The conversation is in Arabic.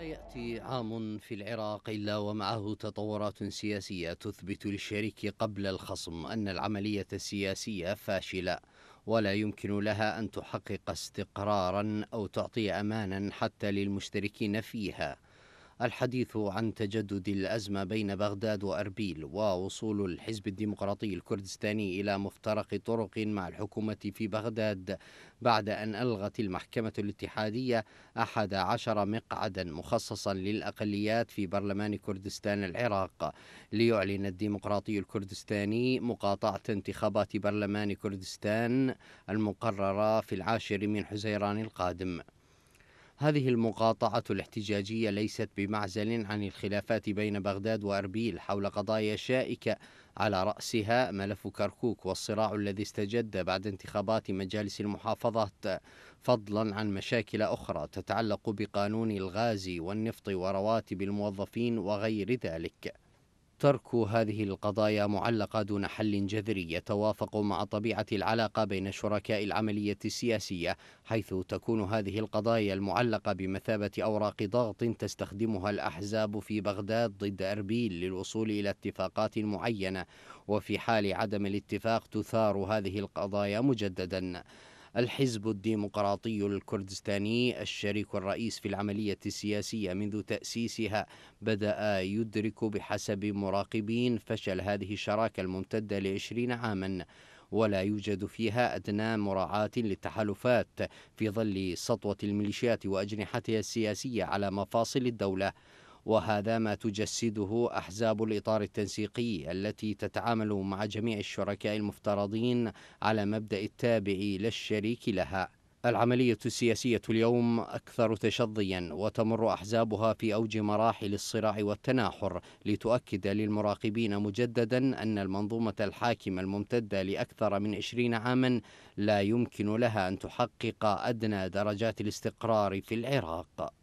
لا يأتي عام في العراق إلا ومعه تطورات سياسية تثبت للشريك قبل الخصم أن العملية السياسية فاشلة ولا يمكن لها أن تحقق استقرارا أو تعطي أمانا حتى للمشتركين فيها الحديث عن تجدد الأزمة بين بغداد وأربيل ووصول الحزب الديمقراطي الكردستاني إلى مفترق طرق مع الحكومة في بغداد بعد أن ألغت المحكمة الاتحادية أحد عشر مقعدا مخصصا للأقليات في برلمان كردستان العراق ليعلن الديمقراطي الكردستاني مقاطعة انتخابات برلمان كردستان المقررة في العاشر من حزيران القادم هذه المقاطعة الاحتجاجية ليست بمعزل عن الخلافات بين بغداد وأربيل حول قضايا شائكة على رأسها ملف كركوك والصراع الذي استجد بعد انتخابات مجالس المحافظات فضلا عن مشاكل أخرى تتعلق بقانون الغاز والنفط ورواتب الموظفين وغير ذلك ترك هذه القضايا معلقة دون حل جذري يتوافق مع طبيعة العلاقة بين شركاء العملية السياسية حيث تكون هذه القضايا المعلقة بمثابة أوراق ضغط تستخدمها الأحزاب في بغداد ضد أربيل للوصول إلى اتفاقات معينة وفي حال عدم الاتفاق تثار هذه القضايا مجددا الحزب الديمقراطي الكردستاني الشريك الرئيس في العملية السياسية منذ تأسيسها بدأ يدرك بحسب مراقبين فشل هذه الشراكة الممتدة لعشرين عاماً ولا يوجد فيها أدنى مراعاة للتحالفات في ظل سطوة الميليشيات وأجنحتها السياسية على مفاصل الدولة وهذا ما تجسده أحزاب الإطار التنسيقي التي تتعامل مع جميع الشركاء المفترضين على مبدأ التابع لا الشريك لها العملية السياسية اليوم أكثر تشظيا وتمر أحزابها في أوج مراحل الصراع والتناحر لتؤكد للمراقبين مجددا أن المنظومة الحاكمة الممتدة لأكثر من 20 عاما لا يمكن لها أن تحقق أدنى درجات الاستقرار في العراق